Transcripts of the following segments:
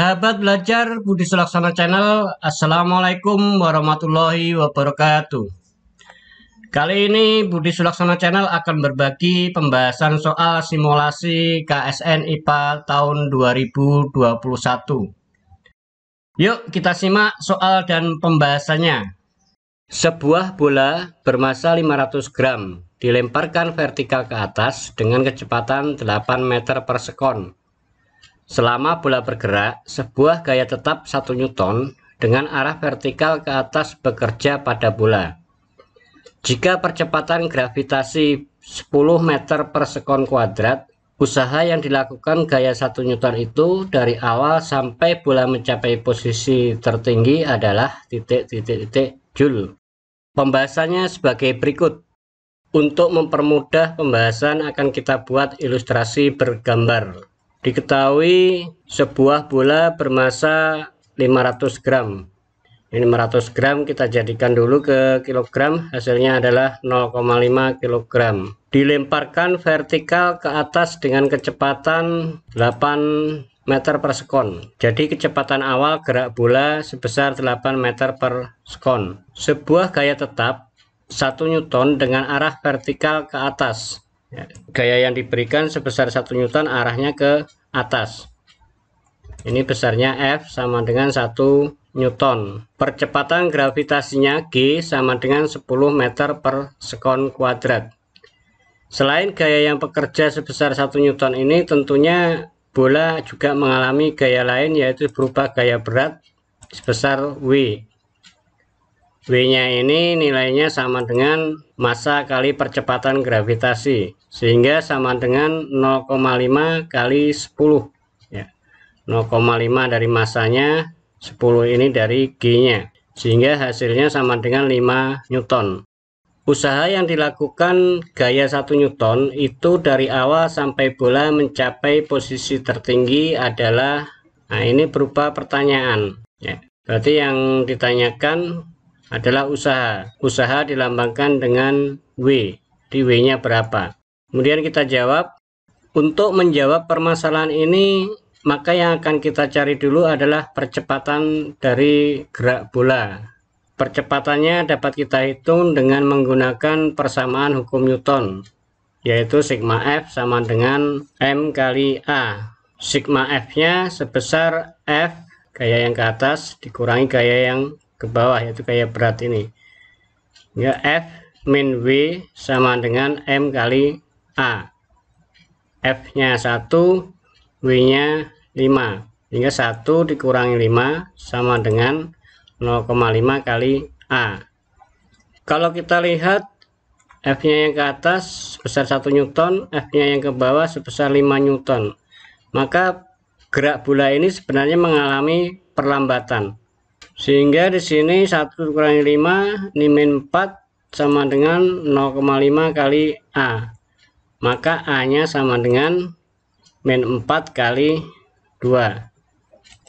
Sahabat belajar Budi Sulaksana Channel, Assalamualaikum warahmatullahi wabarakatuh. Kali ini Budi Sulaksana Channel akan berbagi pembahasan soal simulasi KSN IPA tahun 2021. Yuk kita simak soal dan pembahasannya. Sebuah bola bermassa 500 gram dilemparkan vertikal ke atas dengan kecepatan 8 meter per sekon Selama bola bergerak, sebuah gaya tetap 1 Newton dengan arah vertikal ke atas bekerja pada bola. Jika percepatan gravitasi 10 meter per sekon kuadrat, usaha yang dilakukan gaya 1 Newton itu dari awal sampai bola mencapai posisi tertinggi adalah titik-titik-titik Joule. Pembahasannya sebagai berikut. Untuk mempermudah pembahasan akan kita buat ilustrasi bergambar. Diketahui sebuah bola bermasa 500 gram. Ini 500 gram kita jadikan dulu ke kilogram, hasilnya adalah 0,5 kilogram. Dilemparkan vertikal ke atas dengan kecepatan 8 meter per sekon. Jadi kecepatan awal gerak bola sebesar 8 meter per sekon. Sebuah gaya tetap 1 newton dengan arah vertikal ke atas Ya, gaya yang diberikan sebesar 1 Newton arahnya ke atas. Ini besarnya F sama dengan 1 Newton. Percepatan gravitasinya G sama dengan 10 meter per sekon kuadrat. Selain gaya yang bekerja sebesar 1 Newton ini tentunya bola juga mengalami gaya lain yaitu berupa gaya berat sebesar W W-nya ini nilainya sama dengan massa kali percepatan gravitasi, sehingga sama dengan 0,5 kali 10. Ya. 0,5 dari massanya, 10 ini dari G-nya, sehingga hasilnya sama dengan 5 Newton. Usaha yang dilakukan gaya 1 Newton itu dari awal sampai bola mencapai posisi tertinggi adalah, nah ini berupa pertanyaan. Ya. Berarti yang ditanyakan adalah usaha. Usaha dilambangkan dengan W. Di W-nya berapa? Kemudian kita jawab, untuk menjawab permasalahan ini, maka yang akan kita cari dulu adalah percepatan dari gerak bola. Percepatannya dapat kita hitung dengan menggunakan persamaan hukum Newton, yaitu sigma F sama dengan M kali A. Sigma F-nya sebesar F, gaya yang ke atas, dikurangi gaya yang ke bawah yaitu kayak berat ini ya F min W sama dengan M kali A F nya 1 W nya 5 hingga 1 dikurangi 5 sama dengan 0,5 kali A kalau kita lihat F nya yang ke atas sebesar 1 Newton F nya yang ke bawah sebesar 5 Newton maka gerak bola ini sebenarnya mengalami perlambatan sehingga di sini 1 kurangi 5 ini min 4 sama dengan 0,5 kali A. Maka A-nya sama dengan min 4 kali 2.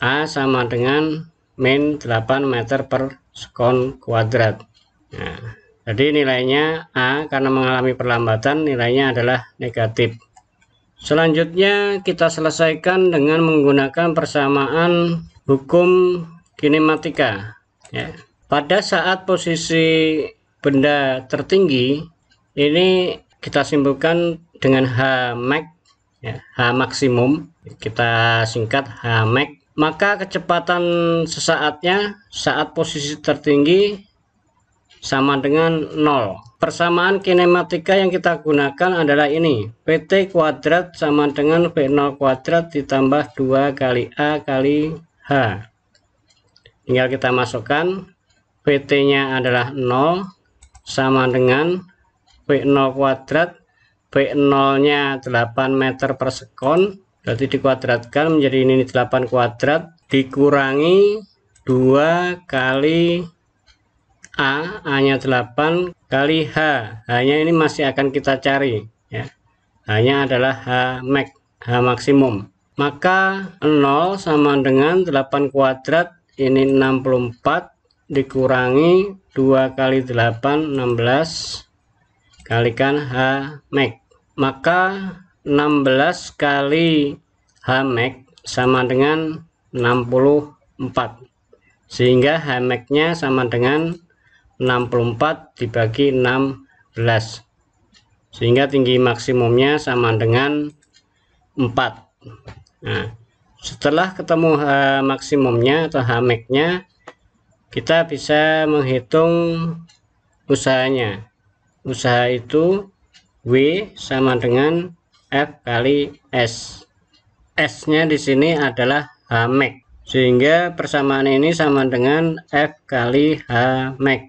A sama dengan min 8 meter per sekon kuadrat. Nah, jadi nilainya A karena mengalami perlambatan nilainya adalah negatif. Selanjutnya kita selesaikan dengan menggunakan persamaan hukum kinematika. Ya. Pada saat posisi benda tertinggi ini kita simpulkan dengan H max ya, H maksimum kita singkat H max maka kecepatan sesaatnya saat posisi tertinggi sama dengan 0 persamaan kinematika yang kita gunakan adalah ini PT kuadrat sama dengan V0 kuadrat ditambah 2 kali A kali H tinggal kita masukkan PT nya adalah 0 sama dengan P0 kuadrat P0 nya 8 meter per sekon berarti dikuadratkan menjadi ini 8 kuadrat dikurangi 2 kali A A nya 8 kali H hanya ini masih akan kita cari ya hanya adalah H max H maksimum maka 0 sama dengan 8 kuadrat ini 64 dikurangi 2 kali 8 16 kalikan H max maka 16 kali H max sama dengan 64 sehingga H max nya sama dengan 64 dibagi 16 sehingga tinggi maksimumnya sama dengan 4 nah setelah ketemu uh, maksimumnya atau hameknya kita bisa menghitung usahanya usaha itu W sama dengan F kali S S nya di sini adalah Hmax sehingga persamaan ini sama dengan F kali Hmax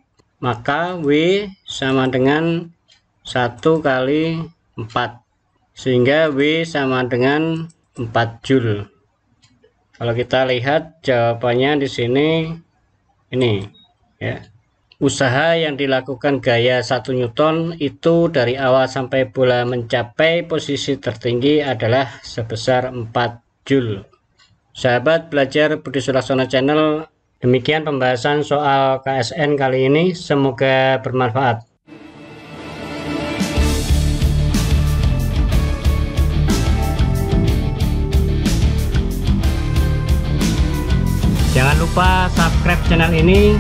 maka W sama dengan 1 kali 4 sehingga W sama dengan 4 Joule kalau kita lihat jawabannya di sini ini ya. Usaha yang dilakukan gaya 1 Newton itu dari awal sampai bola mencapai posisi tertinggi adalah sebesar 4 Joule. Sahabat belajar Budi Sulasono Channel, demikian pembahasan soal KSN kali ini. Semoga bermanfaat. lupa subscribe channel ini,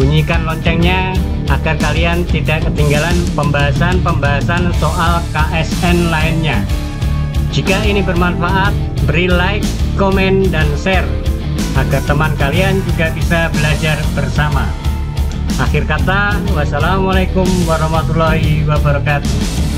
bunyikan loncengnya agar kalian tidak ketinggalan pembahasan-pembahasan soal KSN lainnya. Jika ini bermanfaat, beri like, komen, dan share agar teman kalian juga bisa belajar bersama. Akhir kata, wassalamualaikum warahmatullahi wabarakatuh.